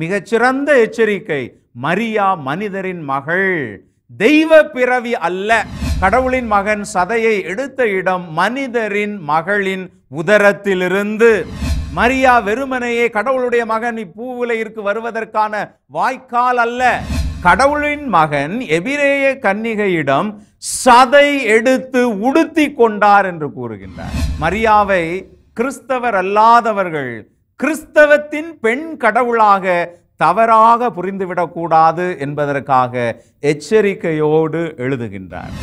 மிகச்சிறந்த எச்சரிக்கை மரியா மனிதரின் மகள் தெய்வ பிறவி அல்ல கடவுளின் மகன் சதையை எடுத்த இடம் மனிதரின் மகளின் உதரத்திலிருந்து மரியா வெறுமனையே கடவுளுடைய மகன் இப்பூவுலையிற்கு வருவதற்கான வாய்க்கால் அல்ல கடவுளின் மகன் எபிரேய கன்னிகையிடம் சதை எடுத்து உடுத்தி கொண்டார் என்று கூறுகின்றார் மரியாவை கிறிஸ்தவர் அல்லாதவர்கள் கிறிஸ்தவத்தின் பெண் கடவுளாக தவறாக புரிந்துவிடக்கூடாது என்பதற்காக எச்சரிக்கையோடு எழுதுகின்றார்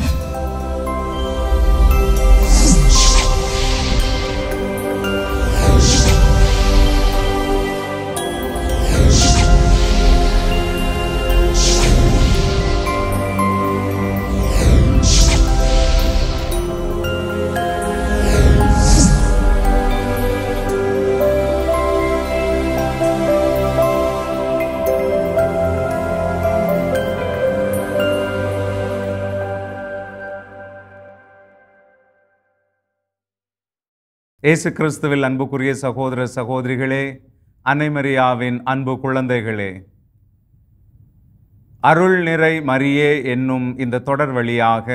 இயேசு கிறிஸ்துவில் அன்புக்குரிய சகோதர சகோதரிகளே அனைமரியாவின் அன்பு குழந்தைகளே அருள் நிறை மரியே என்னும் இந்த தொடர் வழியாக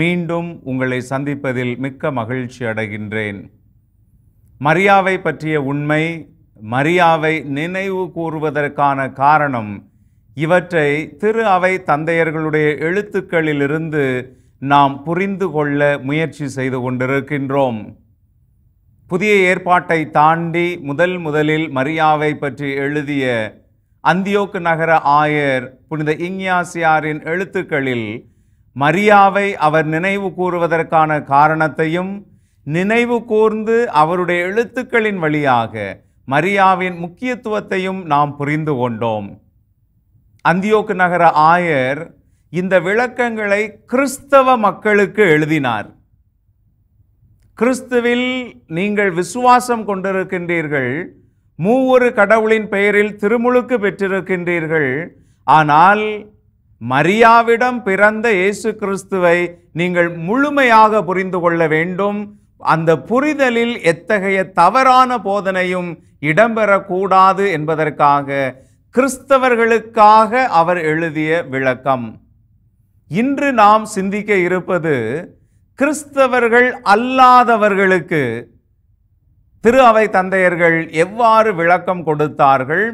மீண்டும் உங்களை சந்திப்பதில் மிக்க மகிழ்ச்சி அடைகின்றேன் மரியாவை பற்றிய உண்மை மரியாவை நினைவு கூறுவதற்கான காரணம் இவற்றை திரு அவை தந்தையர்களுடைய எழுத்துக்களிலிருந்து நாம் புரிந்து கொள்ள முயற்சி செய்து கொண்டிருக்கின்றோம் புதிய ஏற்பாட்டை தாண்டி முதல் முதலில் மரியாவை பற்றி எழுதிய அந்தியோக்கு நகர ஆயர் புனித இங்யாசியாரின் எழுத்துக்களில் மரியாவை அவர் நினைவு கூறுவதற்கான காரணத்தையும் நினைவு கூர்ந்து அவருடைய எழுத்துக்களின் வழியாக மரியாவின் முக்கியத்துவத்தையும் நாம் புரிந்து கொண்டோம் அந்தியோக்கு நகர ஆயர் இந்த விளக்கங்களை கிறிஸ்தவ மக்களுக்கு எழுதினார் கிறிஸ்துவில் நீங்கள் விசுவாசம் கொண்டிருக்கின்றீர்கள் மூவொரு கடவுளின் பெயரில் திருமுழுக்கு பெற்றிருக்கின்றீர்கள் ஆனால் மரியாவிடம் பிறந்த இயேசு கிறிஸ்துவை நீங்கள் முழுமையாக புரிந்து கொள்ள வேண்டும் அந்த புரிதலில் எத்தகைய தவறான போதனையும் இடம்பெறக்கூடாது என்பதற்காக கிறிஸ்தவர்களுக்காக அவர் எழுதிய விளக்கம் இன்று நாம் சிந்திக்க இருப்பது கிறிஸ்தவர்கள் அல்லாதவர்களுக்கு திரு அவை தந்தையர்கள் எவ்வாறு விளக்கம் கொடுத்தார்கள்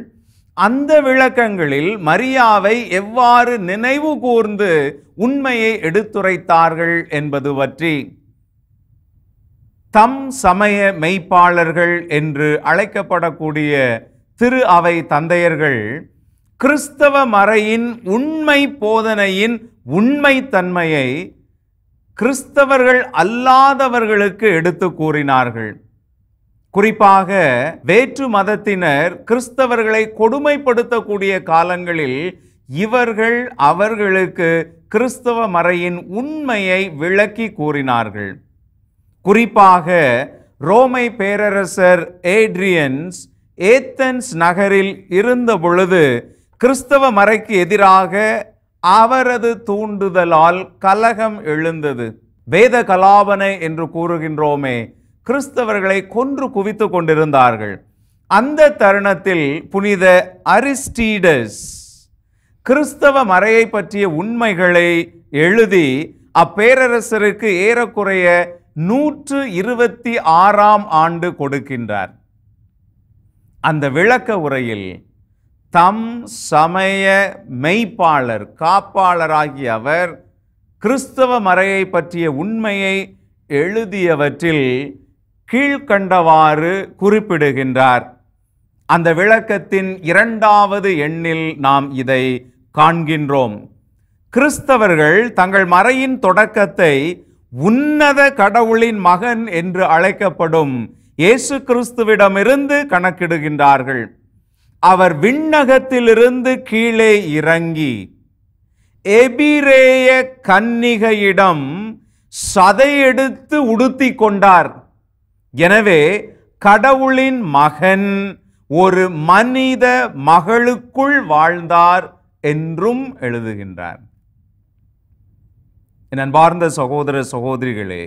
அந்த விளக்கங்களில் மரியாவை எவ்வாறு நினைவு கூர்ந்து உண்மையை எடுத்துரைத்தார்கள் என்பது பற்றி தம் சமய மெய்ப்பாளர்கள் என்று அழைக்கப்படக்கூடிய திரு அவை தந்தையர்கள் கிறிஸ்தவ மறையின் உண்மை போதனையின் உண்மைத்தன்மையை கிறிஸ்தவர்கள் அல்லாதவர்களுக்கு எடுத்து கூறினார்கள் குறிப்பாக வேற்று மதத்தினர் கிறிஸ்தவர்களை கொடுமைப்படுத்தக்கூடிய காலங்களில் இவர்கள் அவர்களுக்கு கிறிஸ்தவ மறையின் உண்மையை விளக்கி கூறினார்கள் குறிப்பாக ரோமை பேரரசர் ஏட்ரியன்ஸ் ஏத்தன்ஸ் நகரில் இருந்த பொழுது கிறிஸ்தவ மறைக்கு எதிராக அவரது தூண்டுதலால் கலகம் எழுந்தது வேத கலாபனை என்று கூறுகின்றோமே கிறிஸ்தவர்களை கொன்று குவித்து கொண்டிருந்தார்கள் அந்த தருணத்தில் புனித அரிஸ்டீடஸ் கிறிஸ்தவ மறையை பற்றிய உண்மைகளை எழுதி அப்பேரரசருக்கு ஏறக்குறைய நூற்று இருபத்தி ஆறாம் ஆண்டு கொடுக்கின்றார் அந்த விளக்க உரையில் தம் சமய மெய்ப்பாளர் காப்பாளராகிய அவர் கிறிஸ்தவ மறையை பற்றிய உண்மையை எழுதியவற்றில் கீழ்கண்டவாறு குறிப்பிடுகின்றார் அந்த விளக்கத்தின் இரண்டாவது எண்ணில் நாம் இதை காண்கின்றோம் கிறிஸ்தவர்கள் தங்கள் மறையின் தொடக்கத்தை உன்னத கடவுளின் மகன் என்று அழைக்கப்படும் இயேசு கிறிஸ்துவிடமிருந்து கணக்கிடுகின்றார்கள் அவர் விண்ணகத்திலிருந்து கீழே இறங்கி எபிரேய கன்னிகையிடம் சதையெடுத்து உடுத்தி கொண்டார் எனவே கடவுளின் மகன் ஒரு மனித மகளுக்குள் வாழ்ந்தார் என்றும் எழுதுகின்றார் என் அன்பார்ந்த சகோதர சகோதரிகளே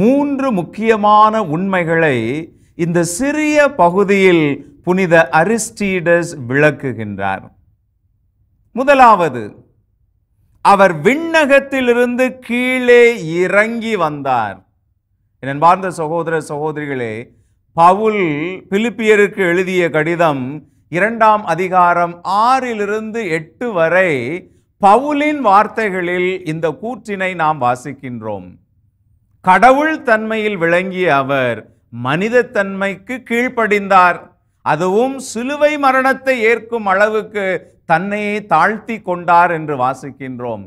மூன்று முக்கியமான உண்மைகளை இந்த சிறிய பகுதியில் புனித அரிஸ்டீடஸ் விளக்குகின்றார் முதலாவது அவர் விண்ணகத்திலிருந்து கீழே இறங்கி வந்தார் என் பார்ந்த சகோதர சகோதரிகளே பவுல் பிலிப்பியருக்கு எழுதிய கடிதம் இரண்டாம் அதிகாரம் ஆறிலிருந்து எட்டு வரை பவுலின் வார்த்தைகளில் இந்த கூற்றினை நாம் வாசிக்கின்றோம் கடவுள் தன்மையில் விளங்கிய அவர் மனிதத்தன்மைக்கு கீழ்ப்படிந்தார் அதுவும் சிலுவை மரணத்தை ஏற்கும் அளவுக்கு தன்னையே தாழ்த்தி கொண்டார் என்று வாசிக்கின்றோம்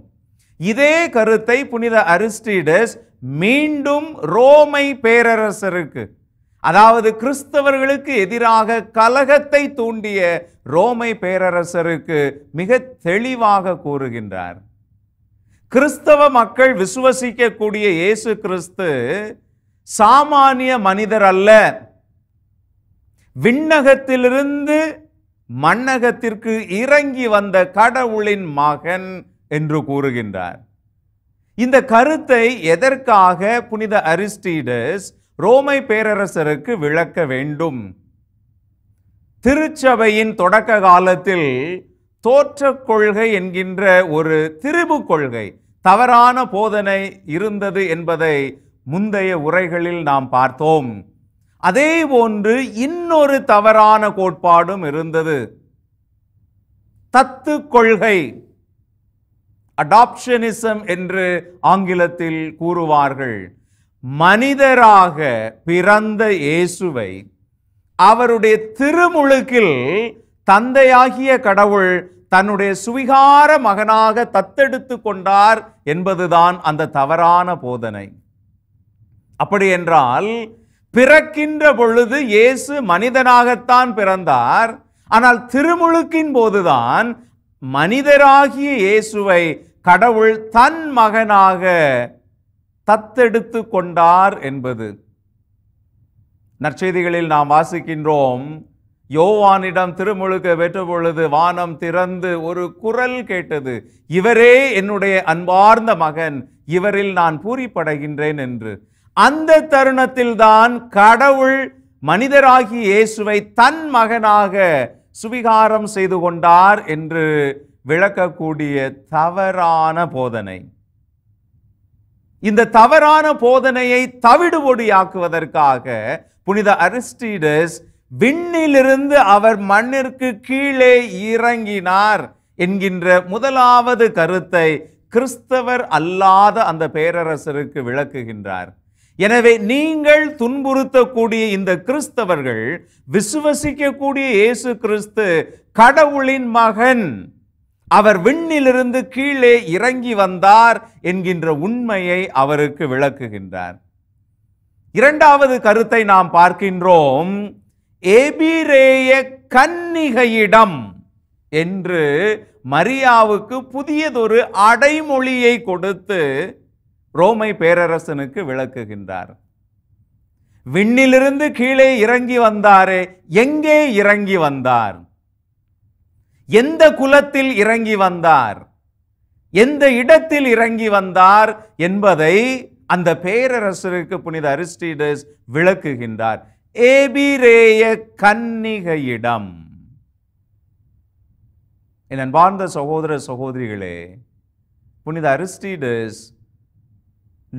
இதே கருத்தை புனித அரிஸ்டீடஸ் மீண்டும் ரோமை பேரரசருக்கு அதாவது கிறிஸ்தவர்களுக்கு எதிராக கலகத்தை தூண்டிய ரோமை பேரரசருக்கு மிக தெளிவாக கூறுகின்றார் கிறிஸ்தவ மக்கள் விசுவசிக்கக்கூடிய இயேசு கிறிஸ்து சாமானிய மனிதர் அல்ல விண்ணகத்திலிருந்து மண்ணகத்திற்கு இறங்கி வந்த கடவுளின் மகன் என்று கூறுகின்றார் இந்த கருத்தை எதற்காக புனித அரிஸ்டீடஸ் ரோமை பேரரசருக்கு விளக்க வேண்டும் திருச்சபையின் தொடக்க காலத்தில் தோற்றக் கொள்கை என்கின்ற ஒரு திரிபு கொள்கை தவறான போதனை இருந்தது என்பதை முந்தைய உரைகளில் நாம் பார்த்தோம் அதே போன்று இன்னொரு தவறான கோட்பாடும் இருந்தது தத்து கொள்கை அடாப்ஷனிசம் என்று ஆங்கிலத்தில் கூறுவார்கள் மனிதராக பிறந்த இயேசுவை அவருடைய திருமுழுக்கில் தந்தையாகிய கடவுள் தன்னுடைய சுவிகார மகனாக தத்தெடுத்து கொண்டார் என்பதுதான் அந்த தவறான போதனை அப்படி என்றால் பிறக்கின்ற பொழுது இயேசு மனிதனாகத்தான் பிறந்தார் ஆனால் திருமுழுக்கின் போதுதான் மனிதராகிய இயேசுவை கடவுள் தன் மகனாக தத்தெடுத்து கொண்டார் என்பது நற்செய்திகளில் நாம் வாசிக்கின்றோம் யோவானிடம் திருமுழுக்க பெற்ற பொழுது வானம் திறந்து ஒரு குரல் கேட்டது இவரே என்னுடைய அன்பார்ந்த மகன் இவரில் நான் பூரிப்படைகின்றேன் என்று அந்த தருணத்தில்தான் கடவுள் மனிதராகி இயேசுவை தன் மகனாக சுவிகாரம் செய்து கொண்டார் என்று விளக்கக்கூடிய தவறான போதனை இந்த தவறான போதனையை தவிடுபொடியாக்குவதற்காக புனித அரிஸ்டீடஸ் விண்ணிலிருந்து அவர் மண்ணிற்கு கீழே இறங்கினார் என்கின்ற முதலாவது கருத்தை கிறிஸ்தவர் அல்லாத அந்த பேரரசருக்கு விளக்குகின்றார் எனவே நீங்கள் துன்புறுத்தக்கூடிய இந்த கிறிஸ்தவர்கள் விசுவசிக்கக்கூடிய இயேசு கிறிஸ்து கடவுளின் மகன் அவர் விண்ணிலிருந்து கீழே இறங்கி வந்தார் என்கின்ற உண்மையை அவருக்கு விளக்குகின்றார் இரண்டாவது கருத்தை நாம் பார்க்கின்றோம் எபிரேய கன்னிகையிடம் என்று மரியாவுக்கு புதியதொரு அடைமொழியை கொடுத்து ரோமை பேரரசனுக்கு விளக்குகின்றார் விண்ணிலிருந்து கீழே இறங்கி வந்தாரே எங்கே இறங்கி வந்தார் எந்த குலத்தில் இறங்கி வந்தார் எந்த இடத்தில் இறங்கி வந்தார் என்பதை அந்த பேரரசருக்கு புனித அரிஸ்டீடஸ் விளக்குகின்றார் ஏபிரேய கன்னிகையிடம் என் அன்பார்ந்த சகோதர சகோதரிகளே புனித அரிஸ்டீடஸ்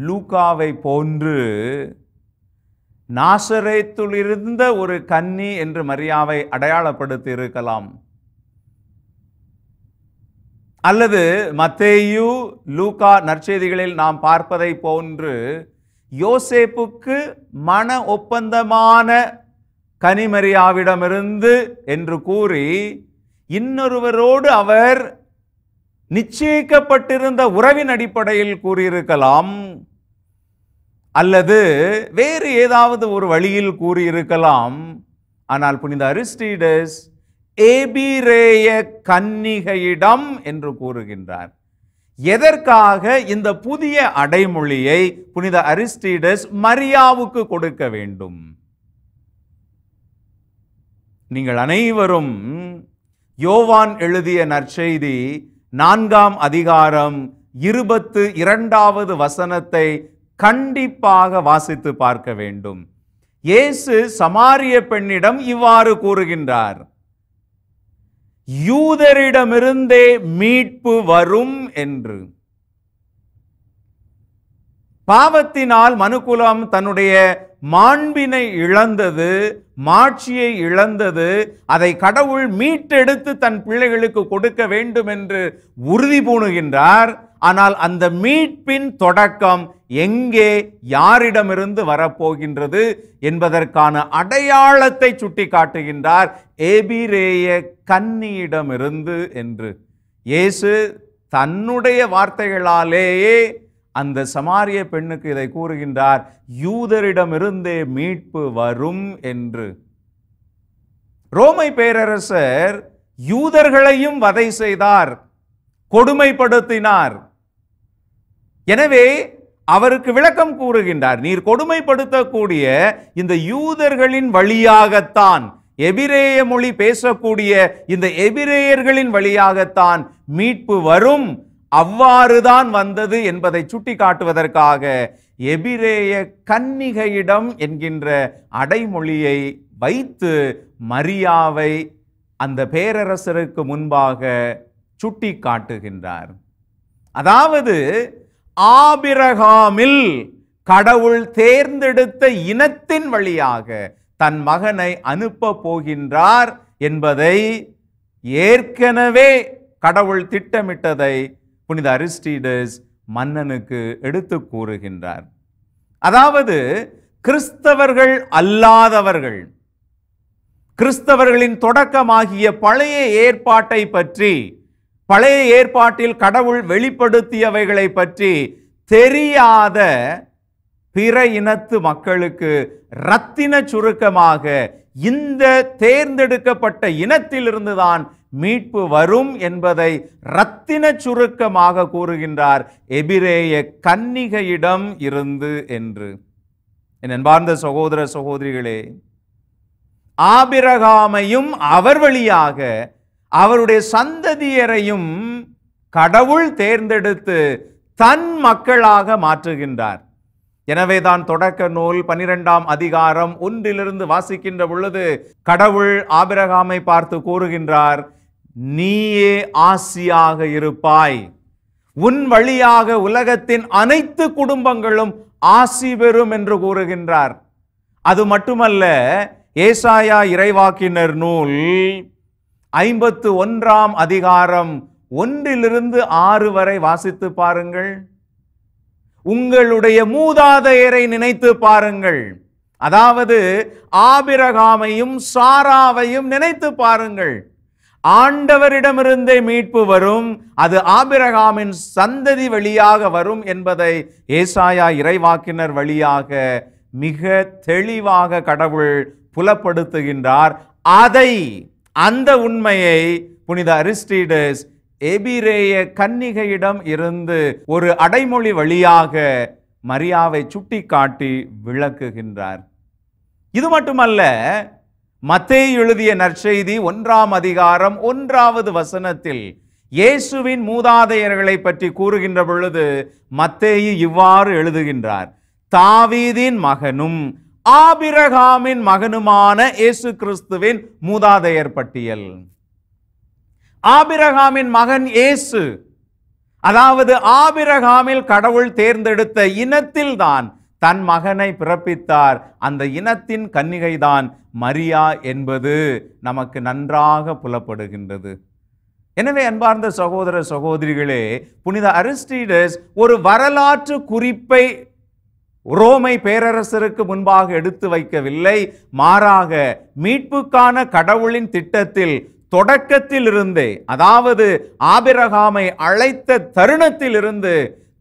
லூக்காவை போன்று நாசரேத்துள் இருந்த ஒரு கன்னி என்று மரியாவை அடையாளப்படுத்தி இருக்கலாம் அல்லது மத்தேயு லூகா நற்செய்திகளில் நாம் பார்ப்பதை போன்று யோசேப்புக்கு மன ஒப்பந்தமான கனிமரியாவிடமிருந்து என்று கூறி இன்னொருவரோடு அவர் நிச்சயிக்கப்பட்டிருந்த உறவின் அடிப்படையில் கூறியிருக்கலாம் அல்லது வேறு ஏதாவது ஒரு வழியில் கூறியிருக்கலாம் ஆனால் புனித அரிஸ்டீடஸ் ஏபிரேய கன்னிகையிடம் என்று கூறுகின்றார் எதற்காக இந்த புதிய அடைமொழியை புனித அரிஸ்டீடஸ் மரியாவுக்கு கொடுக்க வேண்டும் நீங்கள் அனைவரும் யோவான் எழுதிய நற்செய்தி நான்காம் அதிகாரம் இருபத்து இரண்டாவது வசனத்தை கண்டிப்பாக வாசித்து பார்க்க வேண்டும் இயேசு சமாரிய பெண்ணிடம் இவ்வாறு கூறுகின்றார் யூதரிடமிருந்தே மீட்பு வரும் என்று பாவத்தினால் மனுக்குலம் தன்னுடைய மாண்பினை இழந்தது மாட்சியை இழந்தது அதை கடவுள் மீட்டெடுத்து தன் பிள்ளைகளுக்கு கொடுக்க வேண்டும் என்று உறுதி பூணுகின்றார் ஆனால் அந்த மீட்பின் தொடக்கம் எங்கே யாரிடமிருந்து வரப்போகின்றது என்பதற்கான அடையாளத்தை சுட்டி காட்டுகின்றார் ஏபிரேய கன்னியிடமிருந்து என்று இயேசு தன்னுடைய வார்த்தைகளாலேயே அந்த சமாரிய பெண்ணுக்கு இதை கூறுகின்றார் யூதரிடமிருந்தே மீட்பு வரும் என்று ரோமை பேரரசர் யூதர்களையும் வதை செய்தார் கொடுமைப்படுத்தினார் எனவே அவருக்கு விளக்கம் கூறுகின்றார் நீர் கொடுமைப்படுத்தக்கூடிய இந்த யூதர்களின் வழியாகத்தான் எபிரேய மொழி பேசக்கூடிய இந்த எபிரேயர்களின் வழியாகத்தான் மீட்பு வரும் அவ்வாறுதான் வந்தது என்பதை சுட்டிக்காட்டுவதற்காக எபிரேய கன்னிகையிடம் என்கின்ற அடைமொழியை வைத்து மரியாவை அந்த பேரரசருக்கு முன்பாக சுட்டி காட்டுகின்றார் அதாவது ஆபிரகாமில் கடவுள் தேர்ந்தெடுத்த இனத்தின் வழியாக தன் மகனை அனுப்ப போகின்றார் என்பதை ஏற்கனவே கடவுள் திட்டமிட்டதை புனித அரிஸ்டீடஸ் மன்னனுக்கு எடுத்து கூறுகின்றார் அதாவது கிறிஸ்தவர்கள் அல்லாதவர்கள் கிறிஸ்தவர்களின் தொடக்கமாகிய பழைய ஏற்பாட்டை பற்றி பழைய ஏற்பாட்டில் கடவுள் வெளிப்படுத்தியவைகளை பற்றி தெரியாத பிற இனத்து மக்களுக்கு ரத்தின சுருக்கமாக இந்த தேர்ந்தெடுக்கப்பட்ட இனத்திலிருந்துதான் மீட்பு வரும் என்பதை ரத்தின சுருக்கமாக கூறுகின்றார் எபிரேய கன்னிகையிடம் இருந்து என்று என் அன்பார்ந்த சகோதர சகோதரிகளே ஆபிரகாமையும் அவர் வழியாக அவருடைய சந்ததியரையும் கடவுள் தேர்ந்தெடுத்து தன் மக்களாக மாற்றுகின்றார் எனவே தான் தொடக்க நூல் பனிரெண்டாம் அதிகாரம் ஒன்றிலிருந்து வாசிக்கின்ற பொழுது கடவுள் ஆபிரகாமை பார்த்து கூறுகின்றார் நீயே ஆசியாக இருப்பாய் உன் வழியாக உலகத்தின் அனைத்து குடும்பங்களும் ஆசி பெறும் என்று கூறுகின்றார் அது மட்டுமல்ல ஏசாயா இறைவாக்கினர் நூல் ஐம்பத்து ஒன்றாம் அதிகாரம் ஒன்றிலிருந்து ஆறு வரை வாசித்து பாருங்கள் உங்களுடைய மூதாதையரை நினைத்து பாருங்கள் அதாவது ஆபிரகாமையும் சாராவையும் நினைத்து பாருங்கள் ஆண்டவரிடமிருந்தே மீட்பு வரும் அது ஆபிரகாமின் சந்ததி வழியாக வரும் என்பதை ஏசாயா இறைவாக்கினர் வழியாக மிக தெளிவாக கடவுள் புலப்படுத்துகின்றார் அதை அந்த உண்மையை புனித அரிஸ்டீடஸ் எபிரேய கன்னிகையிடம் இருந்து ஒரு அடைமொழி வழியாக மரியாவை சுட்டி காட்டி விளக்குகின்றார் இது மட்டுமல்ல மத்தே எழுதிய நற்செய்தி ஒன்றாம் அதிகாரம் ஒன்றாவது வசனத்தில் இயேசுவின் மூதாதையர்களை பற்றி கூறுகின்ற பொழுது மத்தேயு இவ்வாறு எழுதுகின்றார் தாவீதின் மகனும் ஆபிரகாமின் மகனுமான இயேசு கிறிஸ்துவின் மூதாதையர் பட்டியல் ஆபிரகாமின் மகன் இயேசு அதாவது ஆபிரகாமில் கடவுள் தேர்ந்தெடுத்த இனத்தில்தான் தன் மகனை பிறப்பித்தார் அந்த இனத்தின் கன்னிகைதான் மரியா என்பது நமக்கு நன்றாக புலப்படுகின்றது எனவே அன்பார்ந்த சகோதர சகோதரிகளே புனித அரிஸ்டீடஸ் ஒரு வரலாற்று குறிப்பை ரோமை பேரரசருக்கு முன்பாக எடுத்து வைக்கவில்லை மாறாக மீட்புக்கான கடவுளின் திட்டத்தில் தொடக்கத்தில் இருந்தே அதாவது ஆபிரகாமை அழைத்த தருணத்தில் இருந்து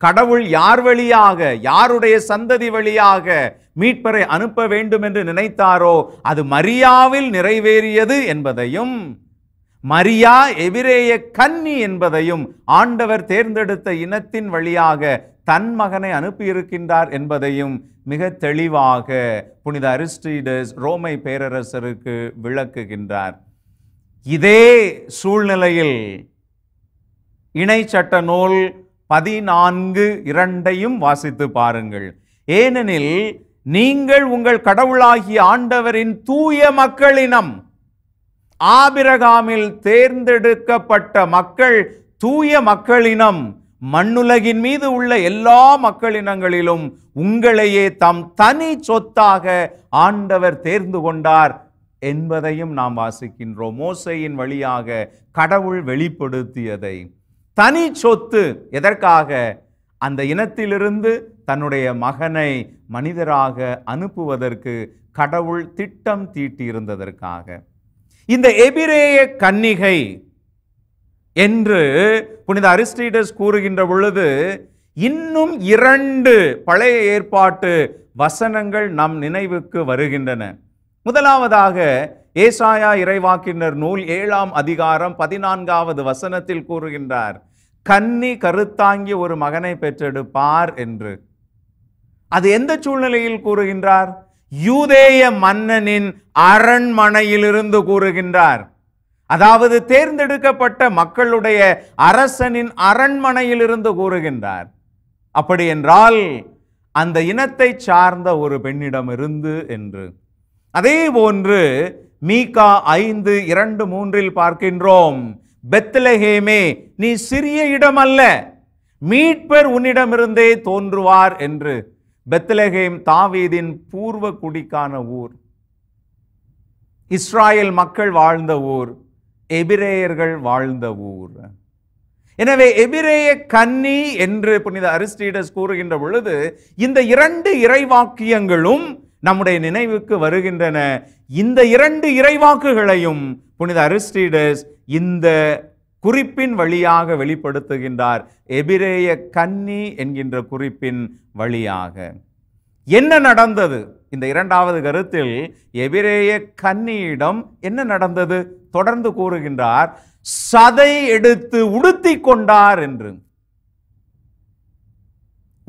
கடவுள் யார் வழியாக யாருடைய சந்ததி வழியாக மீட்பரை அனுப்ப வேண்டும் என்று நினைத்தாரோ அது மரியாவில் நிறைவேறியது என்பதையும் மரியா எவிரேய கன்னி என்பதையும் ஆண்டவர் தேர்ந்தெடுத்த இனத்தின் வழியாக தன் மகனை அனுப்பியிருக்கின்றார் என்பதையும் மிக தெளிவாக புனித அரிஸ்டீடஸ் ரோமை பேரரசருக்கு விளக்குகின்றார் இதே சூழ்நிலையில் இணை சட்ட நூல் பதினான்கு இரண்டையும் வாசித்து பாருங்கள் ஏனெனில் நீங்கள் உங்கள் கடவுளாகிய ஆண்டவரின் தூய மக்களினம் ஆபிரகாமில் தேர்ந்தெடுக்கப்பட்ட மக்கள் தூய மக்களினம் மண்ணுலகின் மீது உள்ள எல்லா மக்களினங்களிலும் உங்களையே தம் தனி சொத்தாக ஆண்டவர் தேர்ந்து கொண்டார் என்பதையும் நாம் வாசிக்கின்றோம் மோசையின் வழியாக கடவுள் வெளிப்படுத்தியதை தனி சொத்து எதற்காக அந்த இனத்திலிருந்து தன்னுடைய மகனை மனிதராக அனுப்புவதற்கு கடவுள் திட்டம் தீட்டியிருந்ததற்காக இந்த எபிரேய கன்னிகை என்று புனித அரிஸ்டீடஸ் கூறுகின்ற பொழுது இன்னும் இரண்டு பழைய ஏற்பாட்டு வசனங்கள் நம் நினைவுக்கு வருகின்றன முதலாவதாக ஏசாயா இறைவாக்கினர் நூல் ஏழாம் அதிகாரம் பதினான்காவது வசனத்தில் கூறுகின்றார் கன்னி கருத்தாங்கி ஒரு மகனை பெற்றெடுப்பார் என்று அது எந்த சூழ்நிலையில் கூறுகின்றார் யூதேய மன்னனின் அரண்மனையிலிருந்து கூறுகின்றார் அதாவது தேர்ந்தெடுக்கப்பட்ட மக்களுடைய அரசனின் அரண்மனையிலிருந்து கூறுகின்றார் அப்படி என்றால் அந்த இனத்தை சார்ந்த ஒரு பெண்ணிடமிருந்து என்று அதே போன்று மீகா ஐந்து இரண்டு மூன்றில் பார்க்கின்றோம் பெத்லஹேமே நீ சிறிய இடம் அல்ல மீட்பர் உன்னிடமிருந்தே தோன்றுவார் என்று பெத்லஹேம் தாவீதின் பூர்வ குடிக்கான ஊர் இஸ்ராயல் மக்கள் வாழ்ந்த ஊர் எபிரேயர்கள் வாழ்ந்த ஊர் எனவே எபிரேய கன்னி என்று புனித அரிஸ்டீடஸ் கூறுகின்ற பொழுது இந்த இரண்டு இறைவாக்கியங்களும் நம்முடைய நினைவுக்கு வருகின்றன இந்த இரண்டு இறைவாக்குகளையும் புனித அரிஸ்டீடஸ் இந்த குறிப்பின் வழியாக வெளிப்படுத்துகின்றார் எபிரேய கன்னி என்கின்ற குறிப்பின் வழியாக என்ன நடந்தது இந்த இரண்டாவது கருத்தில் எபிரேய கன்னியிடம் என்ன நடந்தது தொடர்ந்து கூறுகின்றார் சதை எடுத்து உடுத்தி கொண்டார் என்று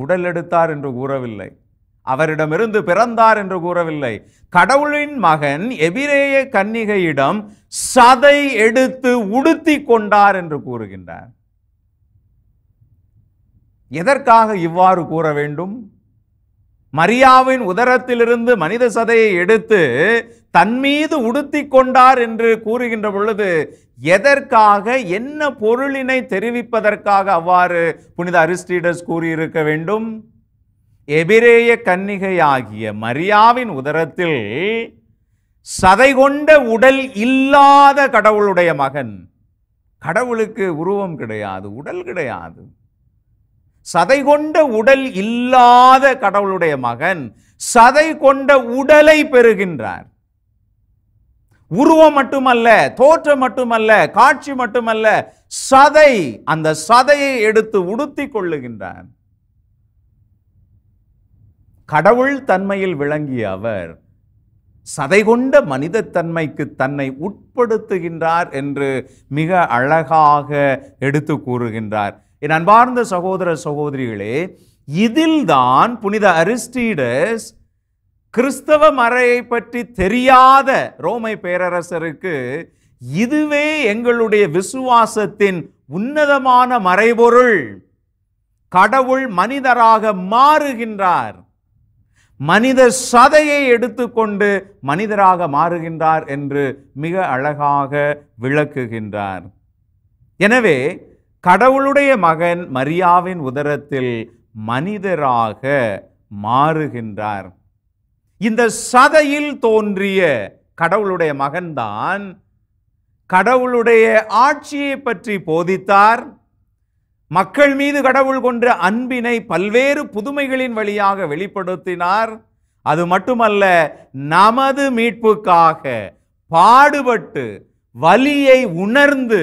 உடல் எடுத்தார் என்று கூறவில்லை அவரிடமிருந்து பிறந்தார் என்று கூறவில்லை கடவுளின் மகன் எபிரேய கன்னிகையிடம் சதை எடுத்து உடுத்தி கொண்டார் என்று கூறுகின்றார் எதற்காக இவ்வாறு கூற வேண்டும் மரியாவின் உதரத்திலிருந்து மனித சதையை எடுத்து தன் மீது உடுத்தி கொண்டார் என்று கூறுகின்ற பொழுது எதற்காக என்ன பொருளினை தெரிவிப்பதற்காக அவ்வாறு புனித அரிஸ்டீடஸ் கூறியிருக்க வேண்டும் எபிரேய கன்னிகையாகிய மரியாவின் உதரத்தில் சதை கொண்ட உடல் இல்லாத கடவுளுடைய மகன் கடவுளுக்கு உருவம் கிடையாது உடல் கிடையாது சதை கொண்ட உடல் இல்லாத கடவுளுடைய மகன் சதை கொண்ட உடலை பெறுகின்றார் உருவம் மட்டுமல்ல தோற்றம் மட்டுமல்ல காட்சி மட்டுமல்ல சதை அந்த சதையை எடுத்து உடுத்தி கொள்ளுகின்றார் கடவுள் தன்மையில் விளங்கிய அவர் சதை கொண்ட தன்மைக்கு தன்னை உட்படுத்துகின்றார் என்று மிக அழகாக எடுத்து கூறுகின்றார் என் அன்பார்ந்த சகோதர சகோதரிகளே இதில்தான் புனித அரிஸ்டீடஸ் கிறிஸ்தவ மறையை பற்றி தெரியாத ரோமை பேரரசருக்கு இதுவே எங்களுடைய விசுவாசத்தின் உன்னதமான மறைபொருள் கடவுள் மனிதராக மாறுகின்றார் மனித சதையை எடுத்துக்கொண்டு மனிதராக மாறுகின்றார் என்று மிக அழகாக விளக்குகின்றார் எனவே கடவுளுடைய மகன் மரியாவின் உதரத்தில் மனிதராக மாறுகின்றார் இந்த சதையில் தோன்றிய கடவுளுடைய மகன்தான் கடவுளுடைய ஆட்சியை பற்றி போதித்தார் மக்கள் மீது கடவுள் கொன்ற அன்பினை பல்வேறு புதுமைகளின் வழியாக வெளிப்படுத்தினார் அது மட்டுமல்ல நமது மீட்புக்காக பாடுபட்டு வலியை உணர்ந்து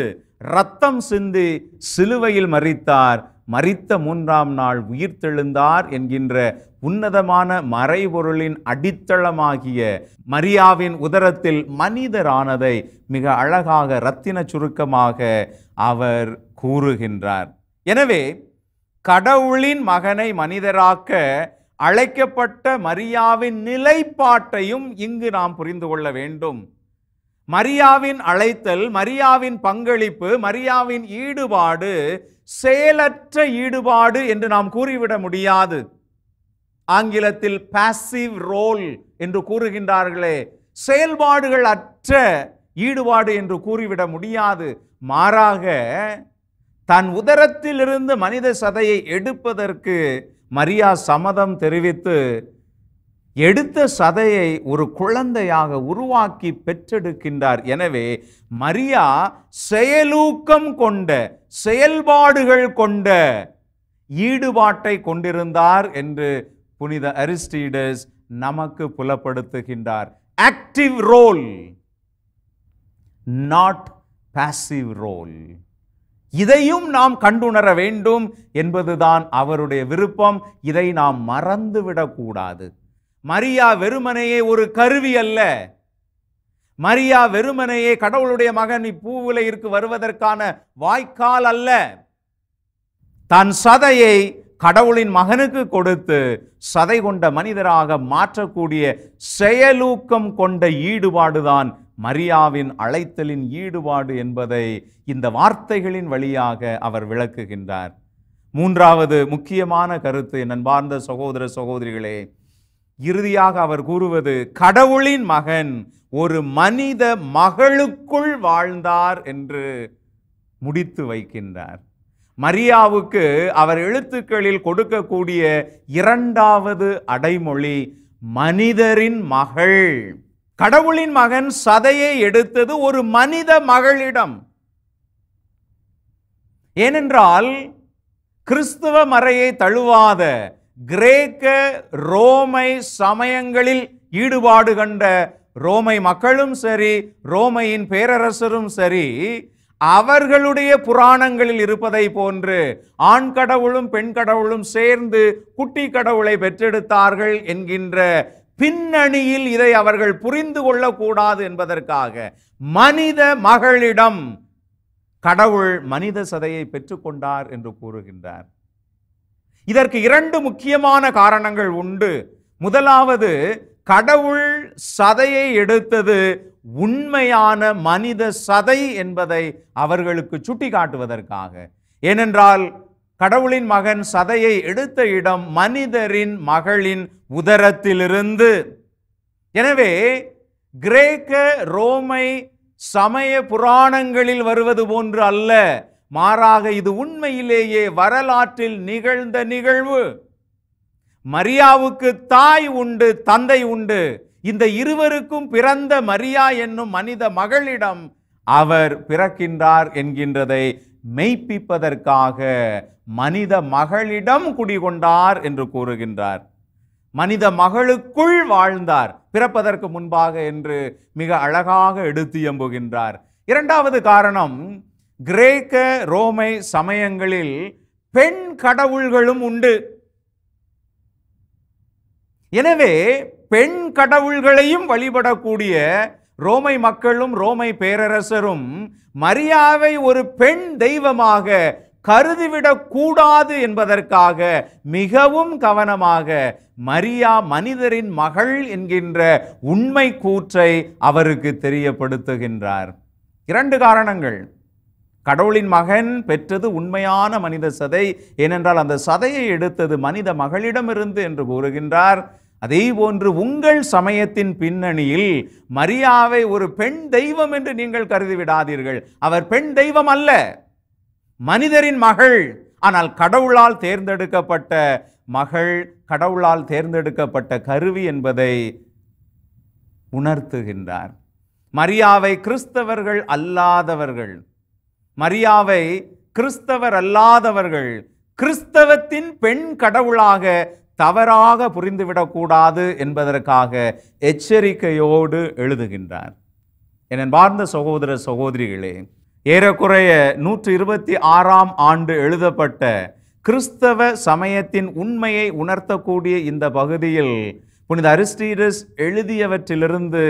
ரத்தம் சிந்தி சிலுவையில் மறித்தார் மறித்த மூன்றாம் நாள் உயிர்த்தெழுந்தார் என்கின்ற உன்னதமான மறைபொருளின் அடித்தளமாகிய மரியாவின் உதரத்தில் மனிதரானதை மிக அழகாக இரத்தின சுருக்கமாக அவர் கூறுகின்றார் எனவே கடவுளின் மகனை மனிதராக்க அழைக்கப்பட்ட மரியாவின் நிலைப்பாட்டையும் இங்கு நாம் புரிந்து கொள்ள வேண்டும் மரியாவின் அழைத்தல் மரியாவின் பங்களிப்பு மரியாவின் ஈடுபாடு செயலற்ற ஈடுபாடு என்று நாம் கூறிவிட முடியாது ஆங்கிலத்தில் பாசிவ் ரோல் என்று கூறுகின்றார்களே செயல்பாடுகள் அற்ற ஈடுபாடு என்று கூறிவிட முடியாது மாறாக தன் உதரத்திலிருந்து மனித சதையை எடுப்பதற்கு மரியா சம்மதம் தெரிவித்து எடுத்த சதையை ஒரு குழந்தையாக உருவாக்கி பெற்றெடுக்கின்றார் எனவே மரியா செயலூக்கம் கொண்ட செயல்பாடுகள் கொண்ட ஈடுபாட்டை கொண்டிருந்தார் என்று புனித அரிஸ்டீடஸ் நமக்கு புலப்படுத்துகின்றார் active role not passive role இதையும் நாம் கண்டுணர வேண்டும் என்பதுதான் அவருடைய விருப்பம் இதை நாம் மறந்துவிடக்கூடாது மரியா வெறுமனையே ஒரு கருவி அல்ல மரியா வெறுமனையே கடவுளுடைய மகன் இப்பூவுலையிற்கு வருவதற்கான வாய்க்கால் அல்ல தன் சதையை கடவுளின் மகனுக்கு கொடுத்து சதை கொண்ட மனிதராக மாற்றக்கூடிய செயலூக்கம் கொண்ட ஈடுபாடுதான் மரியாவின் அழைத்தலின் ஈடுபாடு என்பதை இந்த வார்த்தைகளின் வழியாக அவர் விளக்குகின்றார் மூன்றாவது முக்கியமான கருத்து நண்பார்ந்த சகோதர சகோதரிகளே இறுதியாக அவர் கூறுவது கடவுளின் மகன் ஒரு மனித மகளுக்குள் வாழ்ந்தார் என்று முடித்து வைக்கின்றார் மரியாவுக்கு அவர் எழுத்துக்களில் கொடுக்கக்கூடிய இரண்டாவது அடைமொழி மனிதரின் மகள் கடவுளின் மகன் சதையை எடுத்தது ஒரு மனித மகளிடம் ஏனென்றால் கிறிஸ்துவ மறையை தழுவாத கிரேக்க ரோமை சமயங்களில் ஈடுபாடு கண்ட ரோமை மக்களும் சரி ரோமையின் பேரரசரும் சரி அவர்களுடைய புராணங்களில் இருப்பதை போன்று ஆண் கடவுளும் பெண் கடவுளும் சேர்ந்து குட்டி கடவுளை பெற்றெடுத்தார்கள் என்கின்ற பின்னணியில் இதை அவர்கள் புரிந்து கொள்ளக்கூடாது என்பதற்காக மனித மகளிடம் கடவுள் மனித சதையை பெற்றுக்கொண்டார் என்று கூறுகின்றார் இதற்கு இரண்டு முக்கியமான காரணங்கள் உண்டு முதலாவது கடவுள் சதையை எடுத்தது உண்மையான மனித சதை என்பதை அவர்களுக்கு சுட்டி காட்டுவதற்காக ஏனென்றால் கடவுளின் மகன் சதையை எடுத்த இடம் மனிதரின் மகளின் உதரத்திலிருந்து எனவே கிரேக்க ரோமை சமய புராணங்களில் வருவது போன்று அல்ல மாறாக இது உண்மையிலேயே வரலாற்றில் நிகழ்ந்த நிகழ்வு மரியாவுக்கு தாய் உண்டு தந்தை உண்டு இந்த இருவருக்கும் பிறந்த மரியா என்னும் மனித மகளிடம் அவர் பிறக்கின்றார் என்கின்றதை மெய்ப்பிப்பதற்காக மனித மகளிடம் குடிகொண்டார் என்று கூறுகின்றார் மனித மகளுக்குள் வாழ்ந்தார் பிறப்பதற்கு முன்பாக என்று மிக அழகாக எடுத்து எம்புகின்றார் இரண்டாவது காரணம் கிரேக்க ரோமை சமயங்களில் பெண் கடவுள்களும் உண்டு எனவே பெண் கடவுள்களையும் வழிபடக்கூடிய ரோமை மக்களும் ரோமை பேரரசரும் மரியாவை ஒரு பெண் தெய்வமாக கருதிவிடக் கூடாது என்பதற்காக மிகவும் கவனமாக மரியா மனிதரின் மகள் என்கின்ற உண்மை கூற்றை அவருக்கு தெரியப்படுத்துகின்றார் இரண்டு காரணங்கள் கடவுளின் மகன் பெற்றது உண்மையான மனித சதை ஏனென்றால் அந்த சதையை எடுத்தது மனித மகளிடமிருந்து என்று கூறுகின்றார் அதே போன்று உங்கள் சமயத்தின் பின்னணியில் மரியாவை ஒரு பெண் தெய்வம் என்று நீங்கள் கருதிவிடாதீர்கள் அவர் பெண் தெய்வம் அல்ல மனிதரின் மகள் ஆனால் கடவுளால் தேர்ந்தெடுக்கப்பட்ட மகள் கடவுளால் தேர்ந்தெடுக்கப்பட்ட கருவி என்பதை உணர்த்துகின்றார் மரியாவை கிறிஸ்தவர்கள் அல்லாதவர்கள் மரியாவை கிறிஸ்தவர் அல்லாதவர்கள் கிறிஸ்தவத்தின் பெண் கடவுளாக தவறாக புரிந்துவிடக்கூடாது என்பதற்காக எச்சரிக்கையோடு எழுதுகின்றார் என் பார்ந்த சகோதர சகோதரிகளே ஏறக்குறைய நூற்று இருபத்தி ஆறாம் ஆண்டு எழுதப்பட்ட கிறிஸ்தவ சமயத்தின் உண்மையை உணர்த்தக்கூடிய இந்த பகுதியில் புனித அரிஸ்டீரஸ் எழுதியவற்றிலிருந்து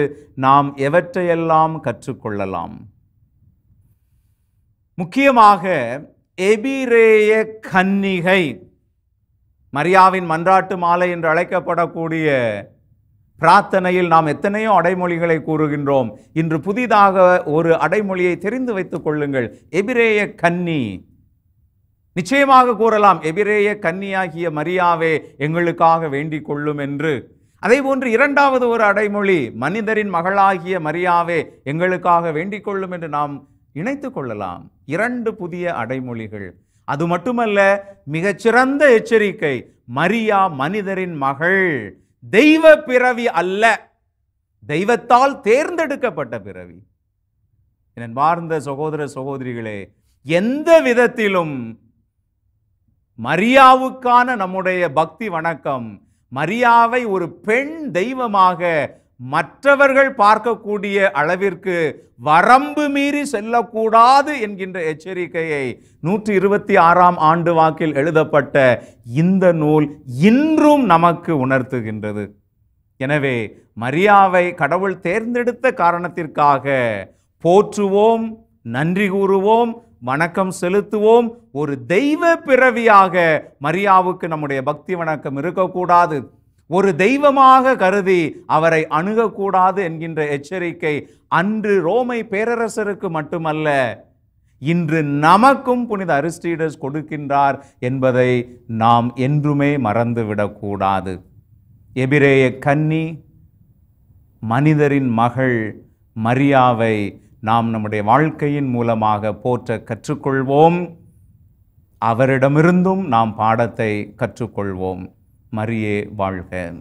நாம் எவற்றையெல்லாம் கற்றுக்கொள்ளலாம் முக்கியமாக எபிரேய கன்னிகை மரியாவின் மன்றாட்டு மாலை என்று அழைக்கப்படக்கூடிய பிரார்த்தனையில் நாம் எத்தனையோ அடைமொழிகளை கூறுகின்றோம் இன்று புதிதாக ஒரு அடைமொழியை தெரிந்து வைத்துக் கொள்ளுங்கள் எபிரேய கன்னி நிச்சயமாக கூறலாம் எபிரேய கன்னியாகிய மரியாவே எங்களுக்காக வேண்டிக் கொள்ளும் என்று அதேபோன்று இரண்டாவது ஒரு அடைமொழி மனிதரின் மகளாகிய மரியாவே எங்களுக்காக வேண்டிக் கொள்ளும் என்று நாம் இணைத்து கொள்ளலாம் இரண்டு புதிய அடைமொழிகள் அது மட்டுமல்ல மிகச்சிறந்த எச்சரிக்கை மரியா மனிதரின் மகள் தெய்வ பிறவி அல்ல தெய்வத்தால் தேர்ந்தெடுக்கப்பட்ட பிறவி என் வார்ந்த சகோதர சகோதரிகளே எந்த விதத்திலும் மரியாவுக்கான நம்முடைய பக்தி வணக்கம் மரியாவை ஒரு பெண் தெய்வமாக மற்றவர்கள் பார்க்கக்கூடிய அளவிற்கு வரம்பு மீறி செல்லக்கூடாது என்கின்ற எச்சரிக்கையை நூற்றி இருபத்தி ஆறாம் ஆண்டு வாக்கில் எழுதப்பட்ட இந்த நூல் இன்றும் நமக்கு உணர்த்துகின்றது எனவே மரியாவை கடவுள் தேர்ந்தெடுத்த காரணத்திற்காக போற்றுவோம் நன்றி கூறுவோம் வணக்கம் செலுத்துவோம் ஒரு தெய்வ பிறவியாக மரியாவுக்கு நம்முடைய பக்தி வணக்கம் இருக்கக்கூடாது ஒரு தெய்வமாக கருதி அவரை அணுகக்கூடாது என்கின்ற எச்சரிக்கை அன்று ரோமை பேரரசருக்கு மட்டுமல்ல இன்று நமக்கும் புனித அரிஸ்டீடஸ் கொடுக்கின்றார் என்பதை நாம் என்றுமே மறந்துவிடக்கூடாது எபிரேய கன்னி மனிதரின் மகள் மரியாவை நாம் நம்முடைய வாழ்க்கையின் மூலமாக போற்ற கற்றுக்கொள்வோம் அவரிடமிருந்தும் நாம் பாடத்தை கற்றுக்கொள்வோம் மரியே வாழ்க